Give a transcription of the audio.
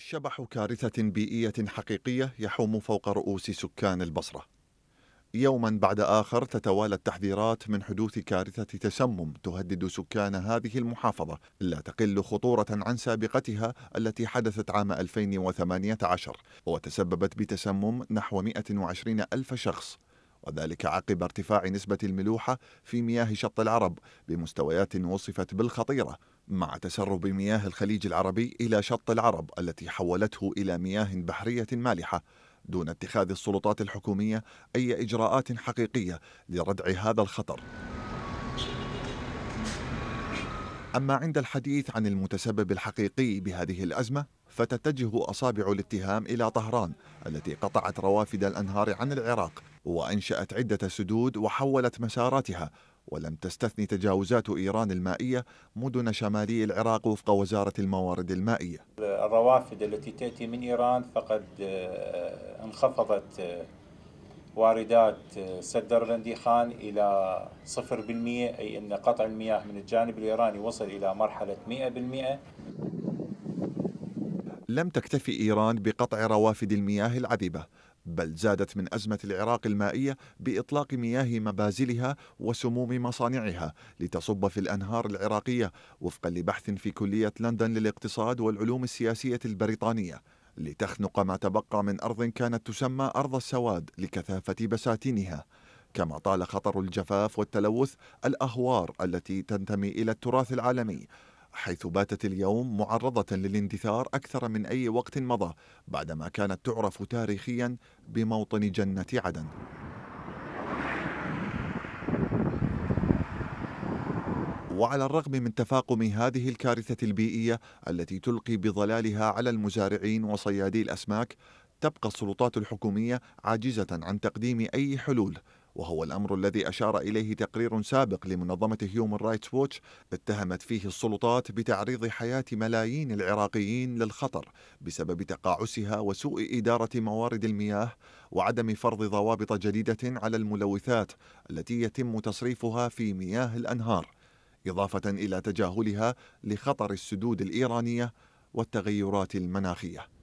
شبح كارثة بيئية حقيقية يحوم فوق رؤوس سكان البصرة. يوما بعد آخر تتوالى التحذيرات من حدوث كارثة تسمم تهدد سكان هذه المحافظة لا تقل خطورة عن سابقتها التي حدثت عام 2018 وتسببت بتسمم نحو 120 ألف شخص وذلك عقب ارتفاع نسبة الملوحة في مياه شط العرب بمستويات وصفت بالخطيرة مع تسرب مياه الخليج العربي الى شط العرب التي حولته الى مياه بحريه مالحه دون اتخاذ السلطات الحكوميه اي اجراءات حقيقيه لردع هذا الخطر. اما عند الحديث عن المتسبب الحقيقي بهذه الازمه فتتجه اصابع الاتهام الى طهران التي قطعت روافد الانهار عن العراق وانشات عده سدود وحولت مساراتها ولم تستثني تجاوزات إيران المائية مدن شمالي العراق وفق وزارة الموارد المائية الروافد التي تأتي من إيران فقد آه، انخفضت آه، واردات آه، سد الرندي خان إلى 0% أي أن قطع المياه من الجانب الإيراني وصل إلى مرحلة 100% لم تكتفي إيران بقطع روافد المياه العذبة بل زادت من أزمة العراق المائية بإطلاق مياه مبازلها وسموم مصانعها لتصب في الأنهار العراقية وفقا لبحث في كلية لندن للاقتصاد والعلوم السياسية البريطانية لتخنق ما تبقى من أرض كانت تسمى أرض السواد لكثافة بساتينها كما طال خطر الجفاف والتلوث الأهوار التي تنتمي إلى التراث العالمي حيث باتت اليوم معرضة للاندثار أكثر من أي وقت مضى بعدما كانت تعرف تاريخيا بموطن جنة عدن وعلى الرغم من تفاقم هذه الكارثة البيئية التي تلقي بظلالها على المزارعين وصيادي الأسماك تبقى السلطات الحكومية عاجزة عن تقديم أي حلول وهو الأمر الذي أشار إليه تقرير سابق لمنظمة هيومن رايتس ووتش اتهمت فيه السلطات بتعريض حياة ملايين العراقيين للخطر بسبب تقاعسها وسوء إدارة موارد المياه وعدم فرض ضوابط جديدة على الملوثات التي يتم تصريفها في مياه الأنهار إضافة إلى تجاهلها لخطر السدود الإيرانية والتغيرات المناخيه